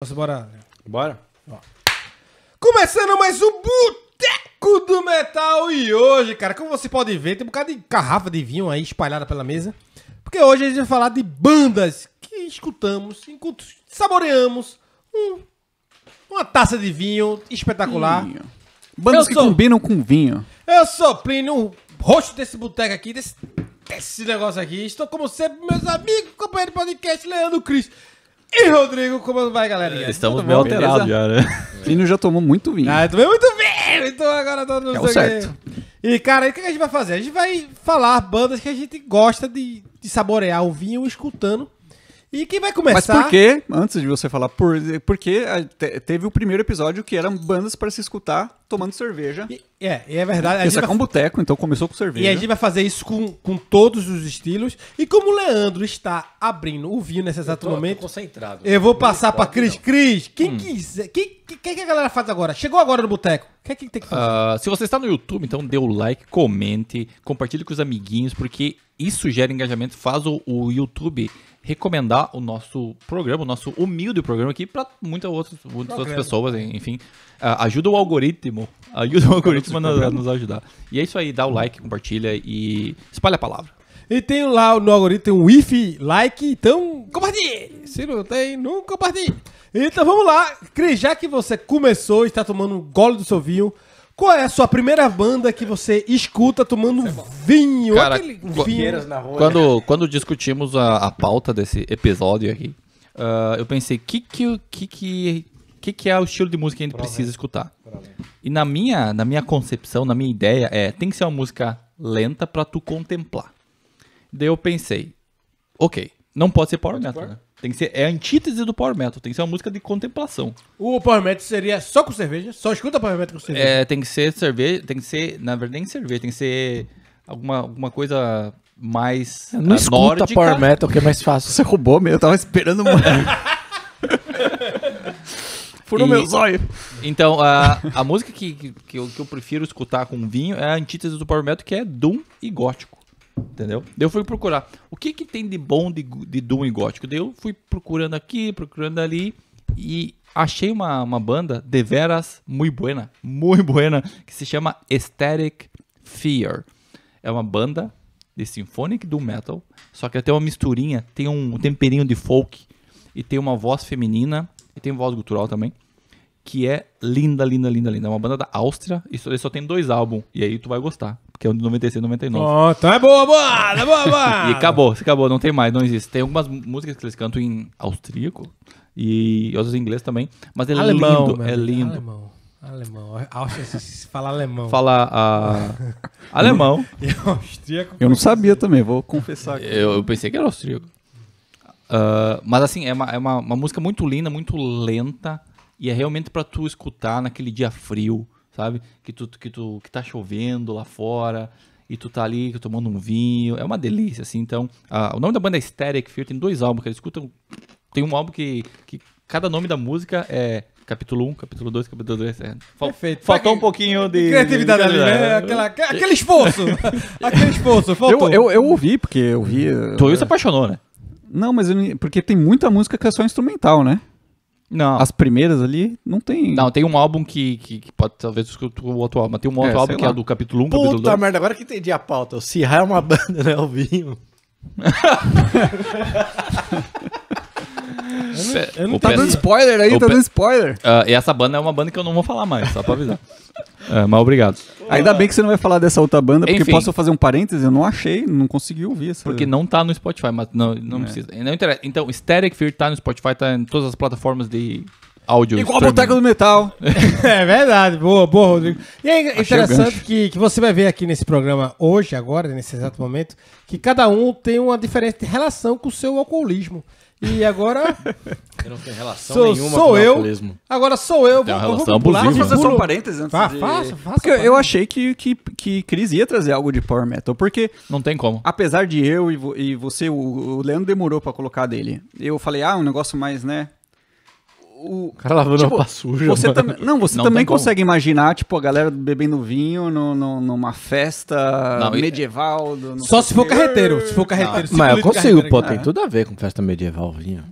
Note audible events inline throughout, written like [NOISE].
Nossa, bora. Bora? Ó. Começando mais um Boteco do Metal e hoje, cara, como você pode ver, tem um bocado de garrafa de vinho aí espalhada pela mesa. Porque hoje a gente vai falar de bandas que escutamos, enquanto saboreamos um, uma taça de vinho espetacular. Vinho. Bandas Eu que sou- combinam com vinho. Eu sou Plínio, o rosto desse boteco aqui, desse, desse negócio aqui. Estou como sempre, meus amigos, companheiro de podcast, Leandro Cris. E Rodrigo, como vai, galerinha? Estamos bem alterados já, né? Plínio já tomou muito vinho. Ah, eu tomei muito vinho, então agora todo mundo... É o certo. E, cara, o que a gente vai fazer? A gente vai falar bandas que a gente gosta de, de saborear o vinho escutando. E quem vai começar... Mas por quê? antes de você falar, por, porque teve o primeiro episódio que eram bandas para se escutar tomando cerveja. E, é, e é verdade. Isso aqui é um boteco, então começou com cerveja. E a gente vai fazer isso com, com todos os estilos. E como o Leandro está abrindo o vinho nesse exato eu tô, momento. Eu concentrado. Eu vou passar para Cris. Não. Cris, quem hum. quiser. Quem, que a galera faz agora? Chegou agora no boteco. O que é que tem que fazer? Uh, se você está no YouTube, então dê o like, comente, compartilhe com os amiguinhos, porque isso gera engajamento, faz o, o YouTube recomendar o nosso programa, o nosso humilde programa aqui para muitas outras, muitas outras pessoas, enfim. Ah, ajuda o algoritmo algoritmo. Ajuda o algoritmo a nos ajudar. E é isso aí, dá o like, compartilha e espalha a palavra. E tem lá no algoritmo tem um if, like, então compartilhe. Se não tem, não compartilhe. Então vamos lá. Cris, já que você começou e está tomando um gole do seu vinho, qual é a sua primeira banda que você escuta tomando é vinho? Cara, Aquele vinho. Na rua. Quando, quando discutimos a, a pauta desse episódio aqui, uh, eu pensei, que que, que, que, que, que é o estilo de música que a gente precisa escutar? E na minha, na minha concepção, na minha ideia, é tem que ser uma música lenta para tu contemplar. Daí eu pensei, ok, não pode ser power pode metal, né? Tem que ser, é a antítese do power metal, tem que ser uma música de contemplação. O power metal seria só com cerveja? Só escuta power metal com cerveja? É, tem que ser cerveja, tem que ser, na verdade nem cerveja, tem que ser alguma, alguma coisa mais Não ah, escuta nórdica. power metal que é mais fácil. Você roubou mesmo, eu tava esperando muito. [LAUGHS] Furou e, meus olhos. Então, a, a música que, que, que, eu, que eu prefiro escutar com vinho é a antítese do Power Metal, que é Doom e Gótico. Entendeu? Daí eu fui procurar. O que que tem de bom de, de Doom e Gótico? Daí eu fui procurando aqui, procurando ali. E achei uma, uma banda de veras muito buena, muito buena, que se chama Aesthetic Fear. É uma banda de symphonic doom metal, só que até uma misturinha, tem um temperinho de folk e tem uma voz feminina e tem voz gutural também, que é linda, linda, linda, linda. É uma banda da Áustria e só, só tem dois álbuns, e aí tu vai gostar, que é o de 96 e 99. Ó, oh, é boa, boa, tá boa, boa. [LAUGHS] e acabou, acabou, não tem mais, não existe. Tem algumas músicas que eles cantam em austríaco e outras em inglês também, mas é alemão, lindo, mano. é lindo. Alemão. Alemão. Áustria se fala alemão. Fala a... Ah, [LAUGHS] alemão. e austríaco. Eu não é sabia também, vou confessar. Eu, eu, pensei que era austríaco. Uh, mas assim, é, uma, é uma, uma, música muito linda, muito lenta. E é realmente para tu escutar naquele dia frio, sabe? Que tu, que tu que tá chovendo lá fora e tu tá ali tomando um vinho. É uma delícia, assim. Então, o nome da banda é Static Fear. Tem dois álbuns que eles escutam. Tem um álbum que, que cada nome da música é capítulo 1, um, capítulo 2, capítulo 3. É. Fal Perfeito. É faltou um pouquinho de. Criatividade ali, né? É aquela, aquele esforço! [LAUGHS] aquele esforço, faltou. Eu, eu, eu ouvi, porque eu vi. Tu eu... se apaixonou, né? Não, mas eu, porque tem muita música que é só instrumental, né? Não. As primeiras ali não tem. Não, tem um álbum que, que, que pode talvez o outro álbum, mas tem um outro é, álbum que é lá. é do capítulo 1, Puta capítulo merda, agora que entendi a pauta. O Cirra é uma [LAUGHS] banda, né, Elvinho? eu não, eu não tá dando spoiler aí, tá dando spoiler. Uh, e essa banda é uma banda que eu não vou falar mais, só pra avisar. É, mas obrigado. Ainda bem que você não vai falar dessa outra banda, porque Enfim. posso fazer um parêntese? Eu não achei, não consegui ouvir essa. Porque não tá no Spotify, mas não, não é. precisa. Não interessa. Então, Static Fear tá no Spotify, tá em todas as plataformas de áudio. Igual a Boteca do Metal. [LAUGHS] é verdade, boa, boa, Rodrigo. E é interessante que, que você vai ver aqui nesse programa hoje, agora, nesse exato momento, que cada um tem uma diferente relação com o seu alcoolismo. E agora. [LAUGHS] Eu não tenho relação sou, nenhuma sou com eu. alcoolismo. Agora sou eu. Tem uma relação pular, Vamos fazer só um parênteses antes Fa, de... Faça, faça. Porque eu achei que, que, que Cris ia trazer algo de Power Metal, porque... Não tem como. Apesar de eu e, vo, e você, o, o Leandro demorou para colocar dele. Eu falei, ah, um negócio mais, né, o cara lavando tipo, roupa suja. Você tam, não, você não também consegue como. imaginar, tipo, a galera bebendo vinho no, no numa festa não, medieval. Do, só se for carreteiro. Se for carreteiro. Mas eu consigo, pô, tem tudo a ver com festa medieval, vinho.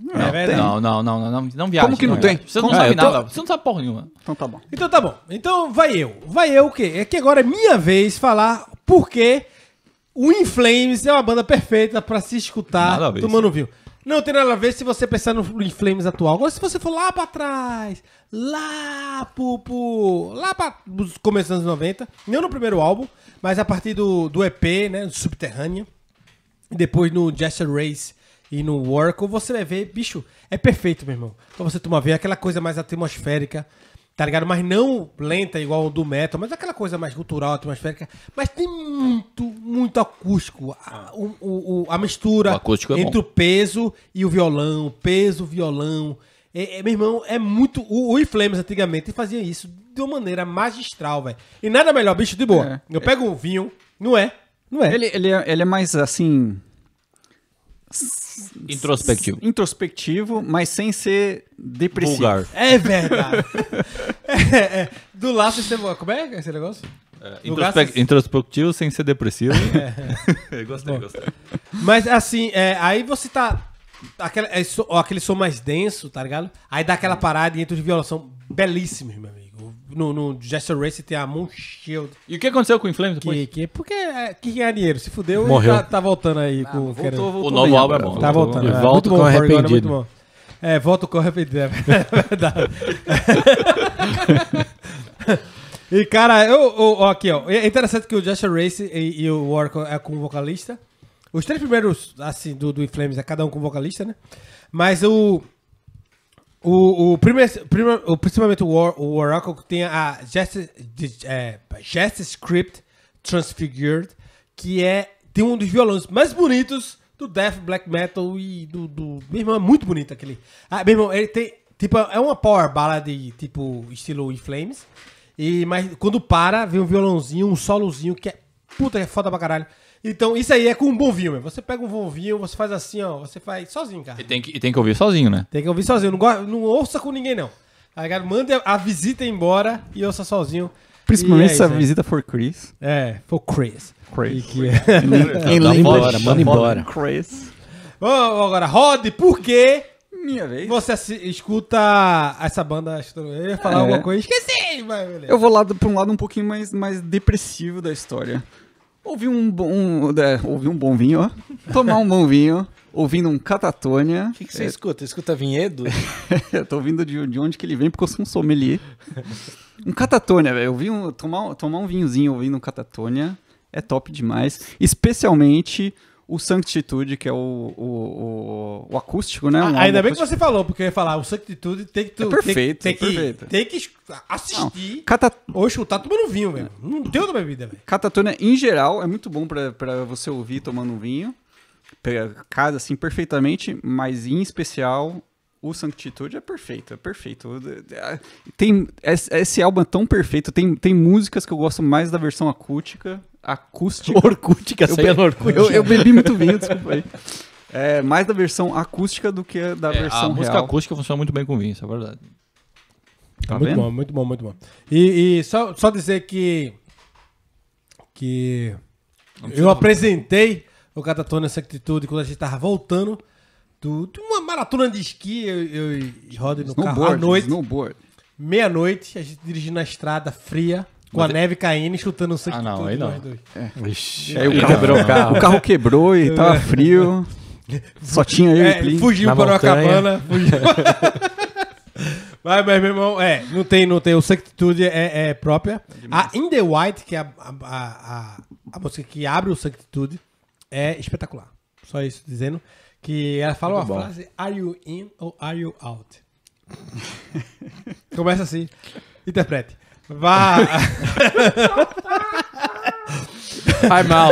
Não, não, não, não, não, viaja. Como que não, tem? Você não sabe nada, você não sabe porra nenhuma. Então tá bom. Então tá bom. Então vai eu. Vai eu o quê? É que agora é minha vez falar por que o In Flames é uma banda perfeita pra se escutar tomando vinho. Não tem nada a ver se você pensar no em Flames atual. Agora, se você for lá pra trás, lá pro. pro lá pra começo dos anos 90, não no primeiro álbum, mas a partir do, do EP, né? Do Subterrânea. Depois no Jester Race e no Oracle, você vai ver, bicho, é perfeito, meu irmão. Pra você tomar ver aquela coisa mais atmosférica, tá ligado? Mas não lenta igual o do metal, mas aquela coisa mais cultural, atmosférica. Mas tem muito, muito acústico. A, o, o, a mistura o é entre o peso e o violão, peso, violão. É, é, meu irmão, é muito. O, o Inflames antigamente fazia isso de uma maneira magistral, velho. E nada melhor, bicho, de boa. É, Eu pego um vinho, não é? Não é. Ele, ele, é, ele é mais assim. Introspectivo. Introspectivo, mas sem ser depressivo. Vulgar. É verdade. [LAUGHS] É, é, é. Do laço você. Como é esse negócio? É, introspec... Introspectivo sem ser depressivo. É, [LAUGHS] gostei, Bom. gostei. Mas assim, é, aí você tá. É, aquele som mais denso, tá ligado? Aí dá aquela uhum. parada e entra de violação belíssima, meu amigo no, no Jester Race tem a Moon Shield. E o que aconteceu com o Inflames depois? Que, que, porque é, que dinheiro, se fudeu Morreu. tá, tá voltando aí. Ah, com, voltou, querendo. voltou o novo álbum é bom. Tá voltando. É, muito bom, arrependido. muito bom. É, volta com arrependido, é [LAUGHS] verdade. [LAUGHS] e cara, eu, eu, aqui ó, é interessante que o Jester Race e, e o Oracle é com vocalista. Os três primeiros, assim, do, do Inflames é cada um com vocalista, né? Mas o... O, o, primeiro o principalmente o, Or, o Oracle que tem a Jesse é, Script Transfigured, que é tem um dos violões mais bonitos do death black metal e do, do meu irmão é muito bonito aquele. Ah, meu irmão, ele tem tipo é uma power ballad tipo estilo In Flames. E mas quando para, vem um violãozinho, um solozinho que é puta, é foda pra caralho. Então, isso aí é com um bom vinho, meu. Você pega um bom vinho, você faz assim, ó. Você faz sozinho, cara. E tem que, e tem que ouvir sozinho, né? Tem que ouvir sozinho. Não, não ouça com ninguém, não. Tá ligado? Manda a visita embora e ouça sozinho. Principalmente é se a né? visita for Chris. É, foi Chris. Chris. que- [LAUGHS] Em Dá embora, manda embora. Chris. agora, Rod, por que Minha vez. você escuta essa banda? Eu falar É. alguma coisa, esqueci, mas beleza. Eu vou lá pra um lado um pouquinho mais, mais depressivo da história ouvir um, um, é, ouvir um bom vinho, ó. tomar um bom vinho, ouvindo um Catatônia. O que, que você é... escuta? Escuta Vinhedo? [LAUGHS] eu tô ouvindo de, de onde que ele vem, porque eu sou um sommelier. um Catatônia, velho. Eu vi um, tomar, tomar um vinhozinho ouvindo um Catatônia é top demais. Especialmente o Sanctitude, que é o, o, o, o acústico, né? Ah, um ainda bem acústico. que você falou, porque eu ia falar, o Sanctitude tem que... Tu, é perfeito, tem, tem é perfeito. tem que assistir não, cata... ou escutar tomando vinho, velho. Não tem outra bebida, velho. Catatônia, em geral, é muito bom para você ouvir tomando um vinho. Casa, assim, perfeitamente, mas em especial... O Sanctitude é perfeito, é perfeito. É, é, tem, é, esse álbum é tão perfeito. Tem, tem músicas que eu gosto mais da versão acústica acústica. [LAUGHS] Orcútica, eu saía é be... Eu, eu, bebi muito vinho, desculpa aí. É mais da versão acústica do que da é, versão real. A música real. acústica funciona muito bem com vinho, isso é verdade. Tá muito vendo? bom, muito bom, muito bom. E, e só, só dizer que. Que. Eu apresentei o Catatona essa atitude quando a gente tava voltando. Do, de uma maratona de esqui, eu, eu e Rodney no snowboard, carro à noite. Meia-noite, a gente dirigindo na estrada fria. Com Mas a é... neve caindo e chutando o sangue. Ah, não, aí não. É. Ixi, aí o carro, quebrou, o carro. O carro quebrou e tava [LAUGHS] frio. Só tinha eu é, e Fugiu para uma cabana. Mas, [LAUGHS] mas, meu irmão, é, não tem, não tem. O Sanctitude é, é própria. A In The White, que é a, a, a, a música que abre o Sanctitude, é espetacular. Só isso dizendo. Que ela fala Muito uma bom. frase: Are you in or are you out? [LAUGHS] Começa assim. Interprete. Vá! vai mal,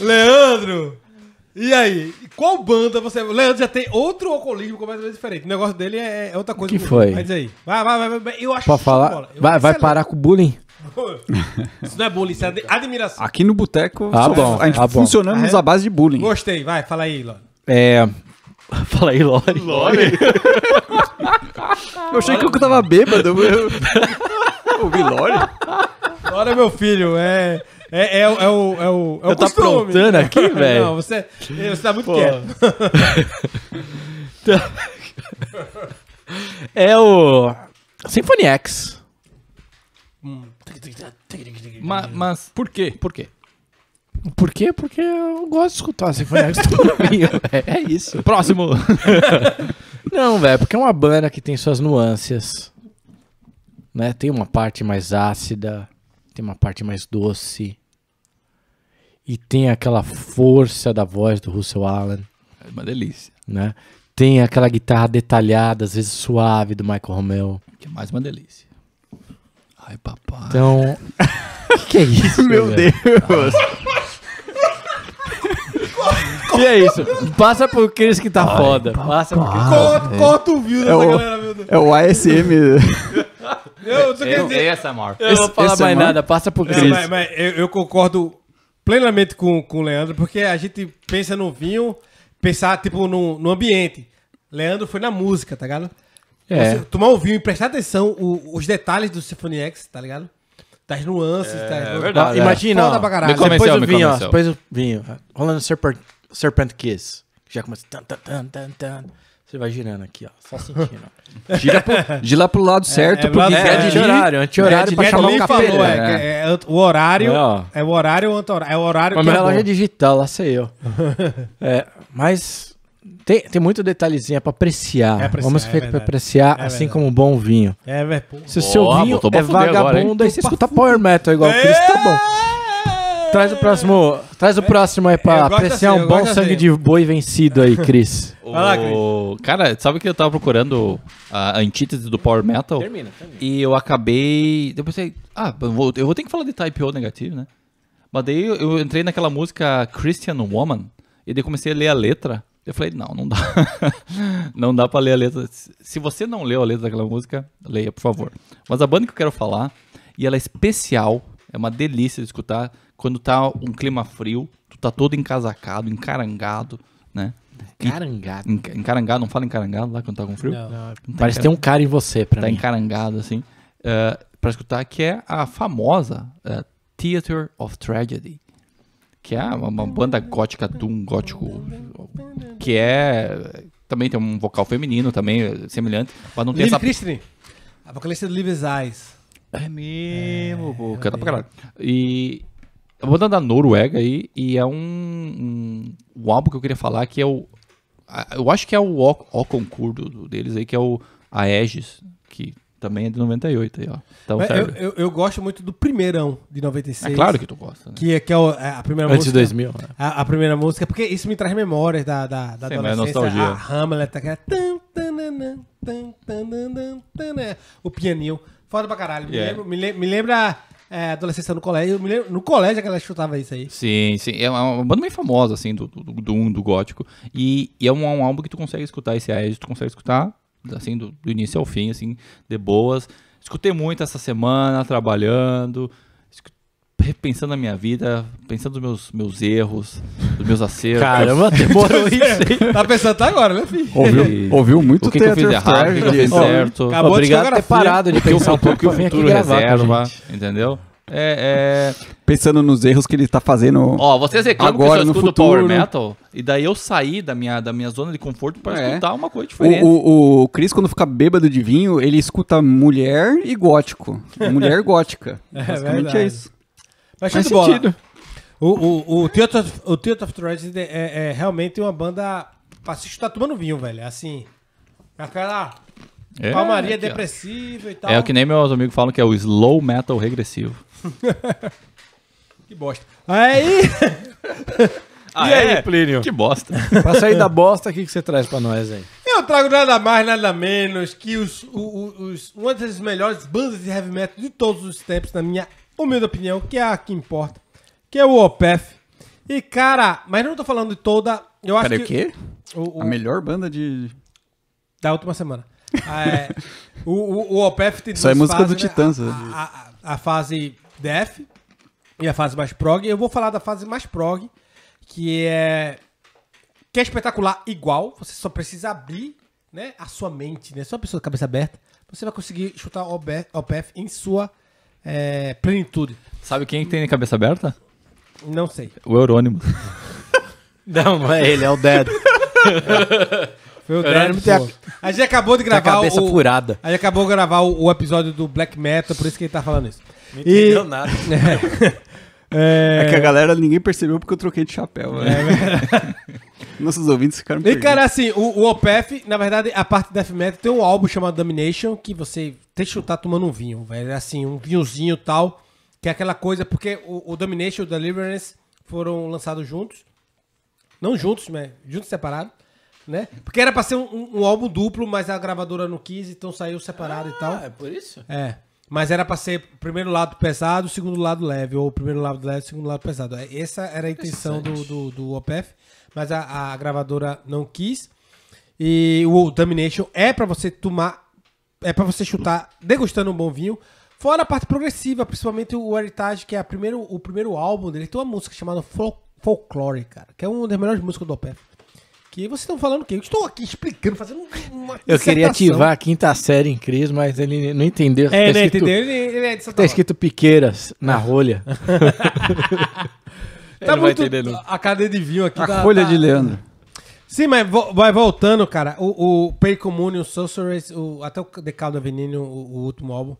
Leandro! E aí, qual banda você. Leandro já tem outro alcoolismo completamente diferente. O negócio dele é, é outra coisa. que foi? Mas aí. Vai, vai, vai, vai. Eu acho que. falar. Vai, vai parar com o bullying? [LAUGHS] Isso não é bullying, isso é admiração. Aqui no boteco, Ah, bom, a gente tá ah, bom. funcionamos à é? base de bullying. Gostei, vai, fala aí, Lore. É. [LAUGHS] Fala aí, Lore. Lore? Eu achei que eu tava bêbado. Eu... o Vilório? Bora, meu filho. É. É, é, é, o, é o, é Eu é tá costume. tô aprontando aqui, [LAUGHS] velho? Não, você, você tá muito Pô. quieto. [LAUGHS] é o Symphony X. Hum. Mas, mas por quê? Por quê? Por quê? Porque eu gosto de escutar a Sinfonia [LAUGHS] É isso. Próximo! [LAUGHS] Não, velho, porque é uma banda que tem suas nuances. Né? Tem uma parte mais ácida, tem uma parte mais doce. E tem aquela força da voz do Russell Allen. É uma delícia. Né? Tem aquela guitarra detalhada, às vezes suave, do Michael Romeo. Que é mais uma delícia. Ai, papai. Então. [LAUGHS] que, que é isso? Meu velho? Deus! Ah. E é isso. Passa por Cris que tá foda. Passa pro Cris. Corta, corta o view dessa é galera, meu Deus. É o ASM. Eu, eu, eu dizer... essa marca. Eu não falo mais é nada, passa por Cris. Mas, mas eu, eu, concordo plenamente com, com o Leandro, porque a gente pensa no vinho, pensar, tipo, no, no ambiente. Leandro foi na música, tá ligado? É. Você tomar um vinho e prestar atenção o, os detalhes do Symphony X, tá ligado? Das nuances, é, tá ligado? É verdade. Imagina, depois, o vinho, ó, depois o vinho, rolando Serpentine. Serpent Kiss. Que já começa. Tan, tan, tan, tan, tan. Você vai girando aqui, ó. Só sentindo. [LAUGHS] Gira pro, pro lado é, certo, é, porque é, é, é de horário, anti-horário é, pra chamar o capeta. Né? É, é, é, o horário, é, o horário ou anti-horário. É o horário Mas que é digital, lá sei eu. [LAUGHS] É, mas tem, tem muito detalhezinho, é pra apreciar. É apreciar Vamos feito é pra apreciar, assim como um bom vinho. É, velho. Se o seu vinho é vagabundo, agora, aí você escuta power metal igual o Chris, tá bom. Traz o próximo, traz o próximo aí pra apreciar assim, um bom assim. sangue de boi vencido aí, Cris. [LAUGHS] O... Cara, sabe que eu tava procurando a antítese do Power Metal? Termina, termina. E eu acabei. Eu pensei, ah, eu vou, eu vou ter que falar de Type O negativo, né? Mas daí eu, eu entrei naquela música Christian Woman e daí comecei a ler a letra. Eu falei, não, não dá. [LAUGHS] não dá pra ler a letra. Se você não leu a letra daquela música, leia, por favor. Mas a banda que eu quero falar, e ela é especial, é uma delícia de escutar quando tá um clima frio, tu tá todo encasacado, encarangado, né? Encarangado. encarangado, não fala encarangado lá quando tá com frio? Não. não tá parece ter um cara em você pra tá mim. Tá encarangado, assim. Uh, pra escutar, que é a famosa uh, Theater of Tragedy. Que é uma banda gótica doom, gótico... Que é... Também tem um vocal feminino também, eh, semelhante. Mas não tem Liv essa... Christine. A vocalista do Liv Eyes. É mesmo, é, pô. Canta pra caralho. E uma banda da Noruega aí, e é um, um, um, álbum que eu queria falar que é o. eu acho que é o O Concurso deles aí, que é o A Aegis, que também é de 98 aí, ó. Então, é, eu, eu, eu, gosto muito do primeirão de 96. É claro que tu gosta. Né? Que, é, que é, o, é a primeira Antes música. Antes de 2000. Né? A, a, primeira música, porque isso me traz memórias da, da, da Sim, é adolescência. É nostalgia. A Hamlet, aquela... O pianinho. Foda pra caralho. Yeah. Me, lembra, me, lembra, é, adolescência no colégio. Lembro, no colégio é que ela chutava isso aí. Sim, sim. É uma banda bem famosa, assim, do, do, do, do gótico. E, e é um, um, álbum que tu consegue escutar esse aí tu consegue escutar, assim, do, do início ao fim, assim, de boas. Escutei muito essa semana, trabalhando, repensando a minha vida, pensando nos meus, meus erros, nos meus acertos. Caramba, demorou [LAUGHS] então, isso aí. Tá pensando até agora, né, filho? Ouviu, é. ouviu muito o que, que eu fiz errado, o que, eu fiz certo. Acabou Obrigado por ter parado de pensar um [LAUGHS] pouco que o futuro é reserva, né? entendeu? É, é... Pensando nos erros que ele tá fazendo. Ó, vocês reclamam agora, que eu escuto Power né? Metal. E daí eu saí da minha, da minha zona de conforto para é. escutar uma coisa diferente. O, o, o Chris, quando fica bêbado de vinho, ele escuta mulher e gótico. Mulher [LAUGHS] gótica. É Basicamente é isso. Mas Faz sentido. O, o, o, Theater of, o Theater of Threads é, é, é, realmente uma banda pra tá tomando vinho, velho. Assim, aquela é, palmaria depressivo é depressiva e é tal. É o que nem meus amigos falam que é o slow metal regressivo. [LAUGHS] que bosta. Aí... [LAUGHS] ah, e aí, é? Plínio? Que bosta. pra sair da bosta, o que, que você traz pra nós aí? Eu trago nada mais, nada menos que os, os, os, uma das melhores bandas de heavy metal de todos os tempos, na minha humilde opinião, que é a que importa, que é o OPEF. E, cara, mas não tô falando de toda. Eu acho Peraí, que. o quê? O, o... A melhor banda de. Da última semana. Ah, é, [LAUGHS] o, o, OPEF tem é duas Só é música fases, do né? Titãs. Né? A, a, a, fase def e a fase mais prog. Eu vou falar da fase mais prog, que é. Que é espetacular igual. Você só precisa abrir né, a sua mente, né? Só a pessoa de cabeça aberta. Você vai conseguir chutar o OPEF em sua é, plenitude. Sabe quem é tem a cabeça aberta? Não sei. O Eurônimo. [LAUGHS] Não, é ele é o Dead. [LAUGHS] Foi o Dead, pô. A gente acabou de gravar cabeça o... furada. A gente acabou de gravar o, episódio do Black Metal, por isso que ele tá falando isso. Não entendeu e... nada. É. [LAUGHS] É... é... que a galera ninguém percebeu porque eu troquei de chapéu. Né? É, [LAUGHS] Nossos ouvintes ficaram E, cara, assim, o, o na verdade, a parte Death Metal tem um álbum chamado Domination que você tem que chutar tomando um vinho, velho. É assim, um vinhozinho tal. Que é aquela coisa, porque o, o Domination e o Deliverance foram lançados juntos. Não juntos, mas juntos separados. Né? Porque era pra ser um, um, um álbum duplo, mas a gravadora não quis, então saiu separado ah, e tal. Ah, é por isso? É. Mas era pra ser primeiro lado pesado, segundo lado leve, ou primeiro lado leve, segundo lado pesado. É, essa era a intenção do, do, do OPF, mas a, a gravadora não quis. E o Domination é para você tomar, é para você chutar degustando um bom vinho. Fora a parte progressiva, principalmente o Heritage, que é primeiro, o primeiro álbum dele, tem uma música chamada Folklore, cara, que é uma das melhores músicas do OPF. Que vocês estão falando o quê? Eu estou aqui explicando, fazendo uma Eu queria ativar a quinta série em Cris, mas ele não entendeu. É, tá não né, escrito, entendeu? Ele, ele é Tá escrito Piqueiras na é. rolha. [LAUGHS] tá muito, A cadeia de vinho aqui. A tá, rolha tá... de Leandro. Sim, mas vai voltando, cara. O, o Perico Moon, o Sorceress, o, até o Decaldo Avenino, o, o último álbum.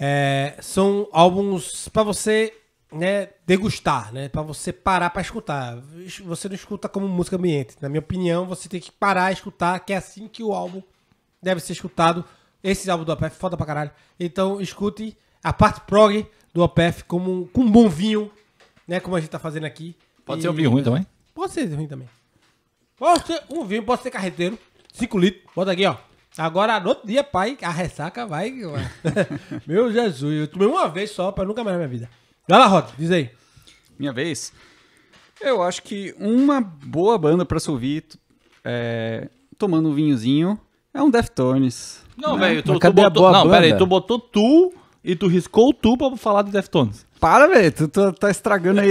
É, são álbuns para você né, degustar, né? Para você parar para escutar. Você não escuta como música ambiente. Na minha opinião, você tem que parar e escutar, que é assim que o álbum deve ser escutado. Esse álbum do APF é foda pra caralho. Então, escute a parte prog do APF como com um bom vinho, né, como a gente tá fazendo aqui. Pode e... ser um vinho ruim também? Pode ser ruim também. Pode ser um vinho, pode ser carreteiro, 5 litros. Bota aqui, ó. Agora, no outro dia, pai, a ressaca vai. [LAUGHS] Meu Jesus, eu tomei uma vez só, para nunca mais na minha vida. Vai lá, Rod, diz aí. Minha vez. Eu acho que uma boa banda pra se ouvir é, tomando um vinhozinho é um Deftones. Não, né? velho, tu, tu botou. Não, banda? pera aí, tu botou tu e tu riscou tu pra falar do Deftones. Para, velho, tu, tu, tá estragando aí.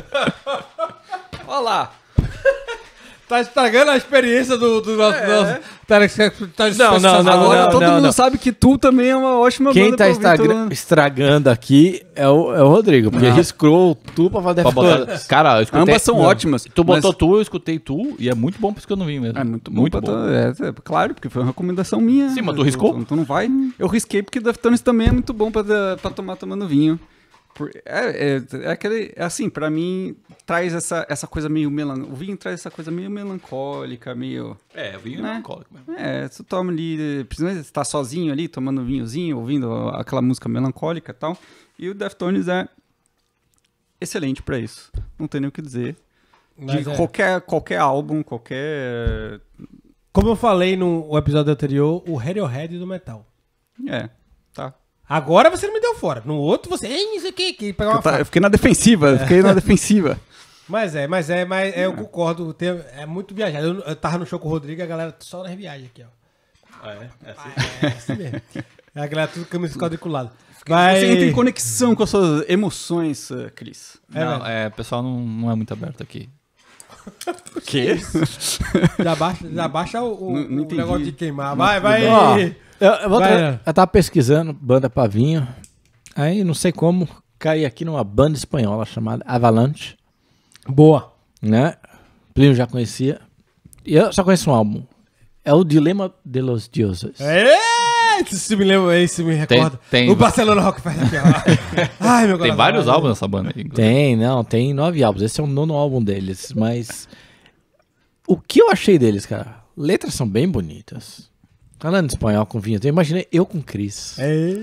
[LAUGHS] Olha lá. Tá estragando a experiência do, do nosso, é. nosso telespectador. Tá não, não, não. Agora não, todo não, mundo não. sabe que tu também é uma ótima Quem banda tá estragando aqui é o, é o Rodrigo, porque riscou ah. tu pra fazer pra botar... Cara, eu escutei... Ambas são não. ótimas. Tu botou tu, eu escutei tu, e é muito bom por isso que eu não vim mesmo. É muito bom. Muito bom. Tu... É, é, claro, porque foi uma recomendação minha. Sim, mas tu riscou? Tu, tu não vai. Eu risquei porque Deftones também é muito bom pra, pra tomar tomando vinho. É, é, é, aquele. É assim, para mim, traz essa, essa coisa meio melancólica. O vinho traz essa coisa meio melancólica, meio. É, o vinho é né? é melancólico mesmo. É, tu toma ali. Principalmente você tá sozinho ali, tomando vinhozinho, ouvindo aquela música melancólica e tal. E o Deftones é excelente para isso. Não tem nem o que dizer. De é. qualquer, qualquer álbum, qualquer. Como eu falei no episódio anterior, o Head do metal. É, tá. Agora você não me deu fora. No outro você. Ei, isso aqui, que uma tá, eu, eu, fiquei na é. defensiva, é. fiquei na defensiva. Mas é, mas é, mas é, eu concordo. Tem, é muito viajado. Eu, eu tava no show com o Rodrigo, a galera só nas viagens aqui, ó. Ah, é? É assim, ah, é, assim mesmo. a galera tudo camisa quadriculada. Mas... Você entra em conexão com as suas emoções, eh, Cris. É, não, é, o pessoal não, não é muito aberto aqui. O [LAUGHS] quê? Já baixa, já baixa o, o, não, não o negócio de queimar. Vai, vai! Eu, eu, Vai, tra... Né? eu tava pesquisando banda Pavinho, aí não sei como caí aqui numa banda espanhola chamada Avalanche. Boa. Né? Plínio já conhecia. E eu só conheço um álbum. É o Dilema de los Dioses. É, isso me lembra, isso me recorda. Tem, tem o Barcelona Rock faz aquela. [LAUGHS] Ai, meu Tem vários álbuns nessa banda. Aí, tem, não, tem nove álbuns. Esse é o nono álbum deles, mas o que eu achei deles, cara? Letras são bem bonitas. Falando espanhol com vinho, eu imaginei eu com Cris. É.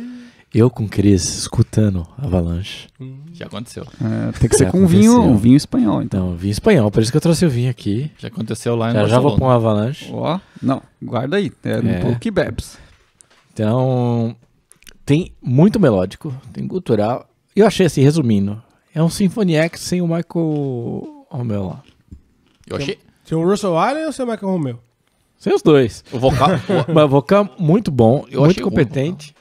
Eu com Cris escutando Avalanche. Hum. Já aconteceu. É, tem que ser com vinho, um vinho espanhol, então. vinho espanhol, por isso que eu trouxe o vinho aqui. Já aconteceu lá em Já, já vou com um Avalanche. Ó, não, guarda aí, é, é. Um que bebes. Então, tem muito melódico, tem cultural. Eu achei assim, resumindo, é um Symphony X sem o Michael Romeo lá. Eu achei. tem o Russell Allen ou sem o Michael Romeo? os dois. O vocal. [LAUGHS] o vocal muito bom, eu muito competente.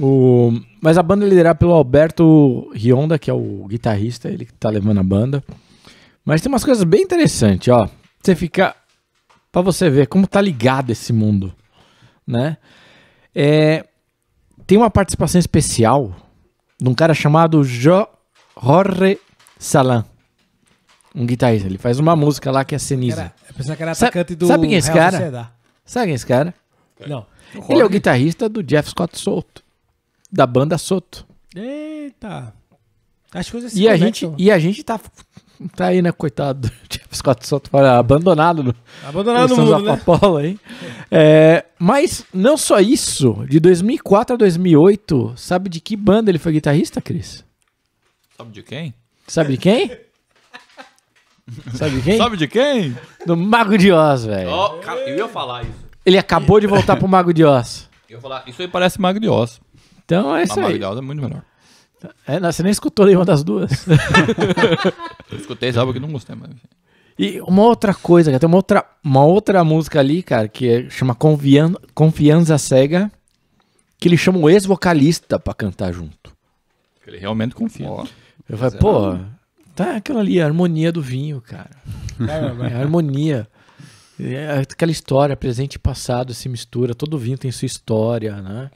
O... Mas a banda é liderada pelo Alberto Rionda, que é o guitarrista, ele que tá levando a banda. Mas tem umas coisas bem interessantes, ó. Você fica. Pra você ver como tá ligado esse mundo, né? É... Tem uma participação especial de um cara chamado Jorge Salan. Um guitarrista. Ele faz uma música lá que é ceniza. Era, que era atacante sabe, do sabe quem é esse Real cara? Sabe quem é esse cara? Não. Ele é o guitarrista do Jeff Scott Soto. Da banda Soto. Eita. As coisas se e a gente E a gente tá, tá aí, né, coitado do [LAUGHS] Jeff Scott Soto, abandonado no, abandonado no mundo, né? hein? É, mas não só isso. De 2004 a 2008, sabe de que banda ele foi guitarrista, Cris? Sabe de quem? Sabe de quem? [LAUGHS] Sabe de quem? Sabe de quem? Do Mago de Oz, velho. Oh, eu ia falar isso. Ele acabou de voltar pro Mago de Oz. Eu ia falar, isso aí parece Mago de Oz. Então é isso aí. Mago de Oz é muito melhor. É, não, você nem escutou nenhuma das duas. eu [LAUGHS] escutei, sabe, que não gostei mas E uma outra coisa, cara, tem uma outra, uma outra música ali, cara, que é, chama Confian Confiança Cega, que ele chama o ex-vocalista pra cantar junto. Ele realmente confia. Oh, eu falei, pô, Tá, aquela ali, a harmonia do vinho, cara. É, a harmonia. É aquela história, presente e passado se mistura, todo vinho tem sua história, né?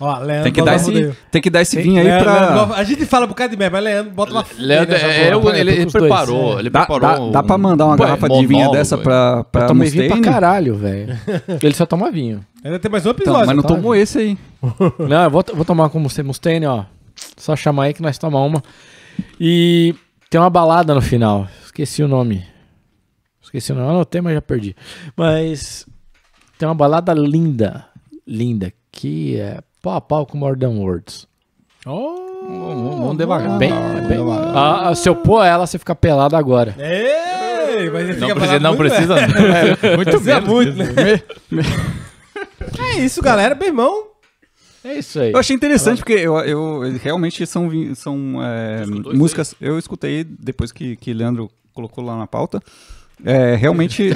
Ó, Leandro, tem, que dar esse, tem que dar esse tem, vinho aí Leandro, pra. Leandro, a gente fala por causa de merda, mas Leandro bota lá. Leandro, é, é ele, ele preparou. Ele preparou. Dá, um... dá pra mandar uma Pô, garrafa de vinho dessa pra. É. pra eu tomei vinho pra caralho, velho. [LAUGHS] ele só toma vinho. Ainda tem mais um episódio. Então, mas não tá tomou esse aí. não, eu vou, vou tomar com você, Mustaine, ó. Só chamar aí que nós tomamos uma. E tem uma balada no final. Esqueci o nome. Esqueci o nome. Não, o tema já perdi. Mas tem uma balada linda. Linda. Que é pau a pau com More Words. Oh! Vamos, devagar. Bem, tá, bem, devagar. A, ah, a, ah, se eu pôr ela, você fica pelado agora. Ei, mas não precisa, não muito, precisa. Né? [LAUGHS] É. muito, muito, né? [LAUGHS] É isso, galera. bem irmão, é isso aí. Eu achei interessante, ah. porque eu, eu realmente são, são é, né? músicas. Eu escutei depois que, que Leandro colocou lá na pauta. É, realmente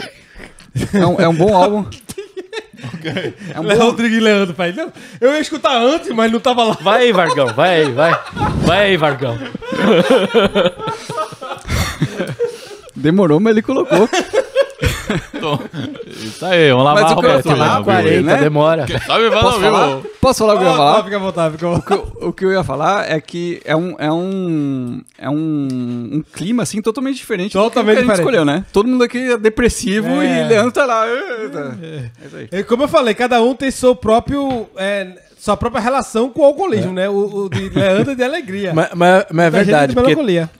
é, um, é um bom álbum. Okay. É um bom... Rodrigo e Leandro, pai. Eu ia escutar antes, mas não tava lá. Vai aí, Vargão, vai aí, vai. Vai aí, Vargão. Demorou, mas ele colocou. [LAUGHS] tá isso aí, vamos lá, Mas o eu Roberto. falar, Vamos 40, né? demora. sabe vai Posso falar? Posso falar o que eu ia falar? Fica à vontade, fica à O vontade. que, eu- o que eu ia falar é que é um, é um, é um, um clima, assim, totalmente diferente Totalmente do que a gente diferente. escolheu, né? Todo mundo aqui é depressivo É. e Leandro tá lá. É. é isso aí. E como eu falei, cada um tem seu próprio, é, sua própria relação com o alcoolismo, é. né? O, o de Leandro é de alegria. Mas, mas- mas é verdade,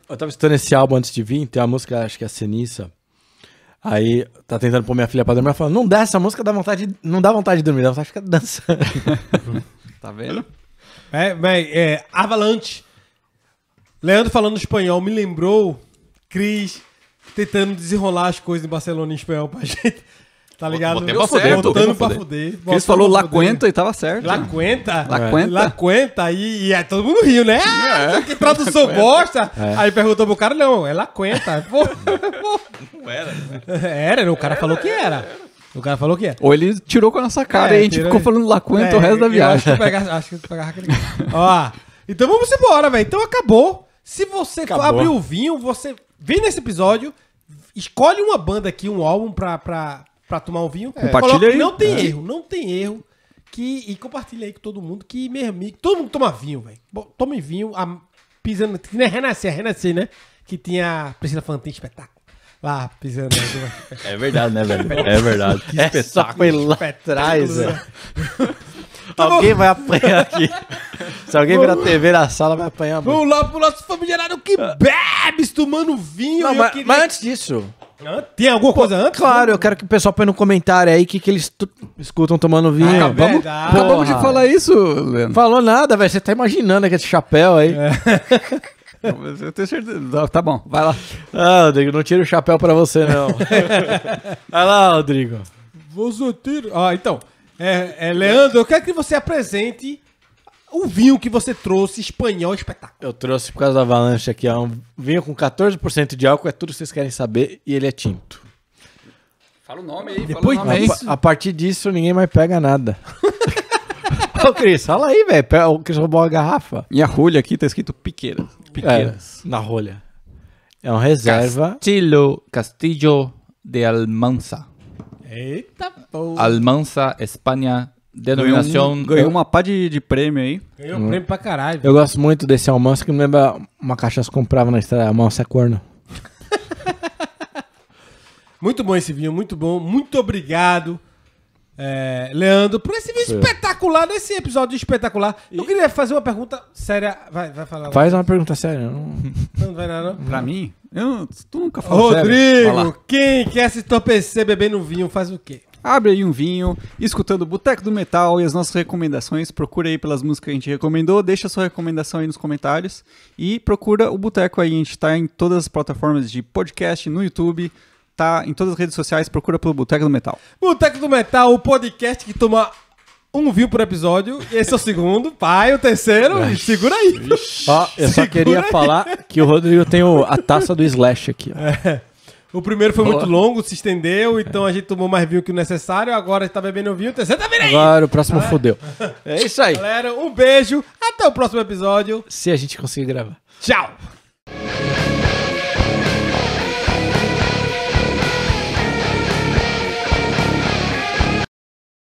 eu tava escutando esse álbum antes de vir, tem uma música, acho que é a Ceniça, Aí tá tentando pôr minha filha pra dormir, ela fala, não dá essa música, dá vontade, não dá vontade de dormir, dá vontade de ficar dançando. [LAUGHS] tá vendo? É, é, Avalanche. Leandro falando espanhol me lembrou Cris tentando desenrolar as coisas em Barcelona em espanhol pra [LAUGHS] gente. Tá ligado? Botei pra fuder, botando pra fuder. Cris falou lacuenta e tava certo. lacuenta lacuenta lacuenta E, e é, aí todo mundo riu, né? Ah, é. [LAUGHS] Que tradução bosta. É. Aí perguntou pro cara, não, é lacuenta [LAUGHS] Não né? Né? era. Era, o cara falou que era. O cara falou que é. Ou ele tirou com a nossa cara é, e a gente tirou... ficou falando lacuenta é, o resto da viagem. [LAUGHS] Acho que eu acho que pegava aquele Ó, então vamos embora, velho. Então acabou. Se você acabou. abrir o vinho, você vem nesse episódio, escolhe uma banda aqui, um álbum pra, pra, para tomar um vinho. É. Compartilha aí. Não tem é. erro, não tem erro. Que, e compartilha aí com todo mundo que, meu amigo, todo mundo toma vinho, velho. Tome vinho, a, pisando, que nem Renascer, Renascer, né? Que tinha a Priscila Fantin, espetáculo. Lá, pisando. é verdade, né, velho? É verdade. Que é espetáculo. Foi lá atrás, né? Alguém vai apanhar aqui. Se alguém virar TV na sala, vai apanhar. Vamos lá pro nosso familiarário que bebes tomando vinho. Não, mas, queria... mas antes disso, tem alguma coisa antes? Claro, eu quero que o pessoal põe no comentário aí o que, que eles escutam tomando vinho. Ah, Vamos, acabamos de falar isso, Leandro. Falou nada, velho. Você tá imaginando aquele chapéu aí. É. [LAUGHS] Eu tenho certeza. Tá bom, vai lá. Ah, Rodrigo, não tira o chapéu pra você, não. [LAUGHS] vai lá, Rodrigo. vou tira. Ah, então. É, é, Leandro, eu quero que você apresente o vinho que você trouxe espanhol espetáculo. Eu trouxe por causa da avalanche aqui, ó, um vinho com 14% de álcool, é tudo que vocês querem saber, e ele é tinto. Fala o nome aí, Depois, fala o nome a, a, partir disso, ninguém mais pega nada. [LAUGHS] Ô, Cris, fala aí, velho. O Cris roubou a garrafa. E a rolha aqui tá escrito Piqueira. Piqueiras. É, na rolha. É uma reserva. Castillo, Castillo de Almansa. Eita porra. Almansa, Espanha, Denominação. Ganhou, um, ganhou uma pá de, de prêmio aí. Ganhou um prêmio pra caralho. Eu gosto muito desse almoço que me lembra é uma cachaça que comprava na estrada, almoço é corno. [LAUGHS] muito bom esse vinho, muito bom. Muito obrigado. É, Leandro, por esse vinho Sim. espetacular, nesse né? episódio espetacular. E... Eu queria fazer uma pergunta séria. Vai, vai falar. Faz uma pergunta séria. Não, não vai nada, não. Pra mim? Eu, tu nunca falou Rodrigo, sério. quem quer se entorpecer bebendo vinho faz o quê? abre aí um vinho, escutando o Boteco do Metal e as nossas recomendações. Procura aí pelas músicas que a gente recomendou, deixa sua recomendação aí nos comentários e procura o Boteco aí. A gente está em todas as plataformas de podcast, no YouTube, tá em todas as redes sociais. Procura pelo Boteco do Metal. Boteco do Metal, o podcast que toma um view por episódio, esse é o segundo, pai, o terceiro, Ixi. segura aí. Ó, eu só queria aí. falar que o Rodrigo tem o, a taça do Slash aqui. Ó. É. O primeiro foi Boa. muito longo, se estendeu, então a gente tomou mais vinho que o necessário. Agora está bebendo vinho, o terceiro tá vindo aí. Agora o próximo fodeu. [LAUGHS] É isso aí. Galera, um beijo. Até o próximo episódio. Se a gente conseguir gravar. Tchau.